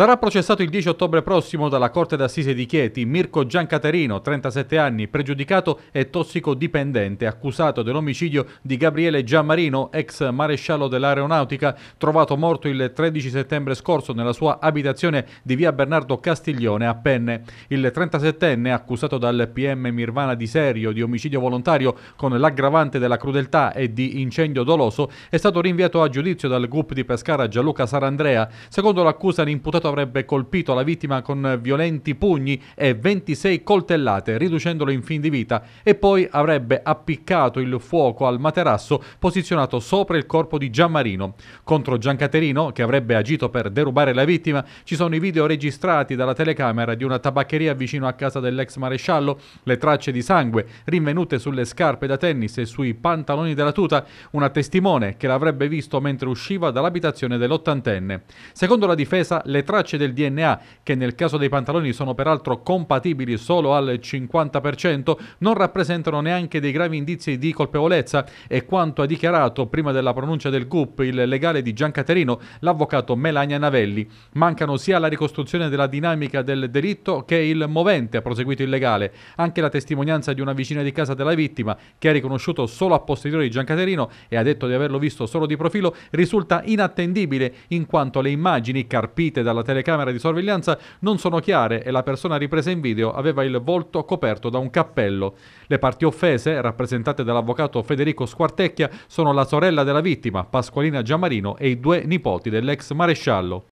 Sarà processato il 10 ottobre prossimo dalla Corte d'Assise di Chieti Mirko Giancaterino, 37 anni, pregiudicato e tossicodipendente, accusato dell'omicidio di Gabriele Giammarino, ex maresciallo dell'aeronautica, trovato morto il 13 settembre scorso nella sua abitazione di via Bernardo Castiglione a Penne. Il 37enne, accusato dal PM Mirvana di Serio di omicidio volontario con l'aggravante della crudeltà e di incendio doloso, è stato rinviato a giudizio dal GUP di Pescara Gianluca Sarandrea. Secondo l'accusa, l'imputato avrebbe colpito la vittima con violenti pugni e 26 coltellate, riducendolo in fin di vita, e poi avrebbe appiccato il fuoco al materasso posizionato sopra il corpo di Gianmarino. Contro Giancaterino, che avrebbe agito per derubare la vittima, ci sono i video registrati dalla telecamera di una tabaccheria vicino a casa dell'ex maresciallo, le tracce di sangue rinvenute sulle scarpe da tennis e sui pantaloni della tuta, una testimone che l'avrebbe visto mentre usciva dall'abitazione dell'ottantenne. Secondo la difesa, le tracce tracce del DNA, che nel caso dei pantaloni sono peraltro compatibili solo al 50%, non rappresentano neanche dei gravi indizi di colpevolezza e quanto ha dichiarato prima della pronuncia del GUP il legale di Giancaterino, l'avvocato Melania Navelli. Mancano sia la ricostruzione della dinamica del delitto che il movente, ha proseguito il legale. Anche la testimonianza di una vicina di casa della vittima, che ha riconosciuto solo a posteriori Giancaterino e ha detto di averlo visto solo di profilo, risulta inattendibile in quanto le immagini carpite dalla la telecamera di sorveglianza non sono chiare e la persona ripresa in video aveva il volto coperto da un cappello. Le parti offese, rappresentate dall'avvocato Federico Squartecchia, sono la sorella della vittima, Pasqualina Giammarino, e i due nipoti dell'ex maresciallo.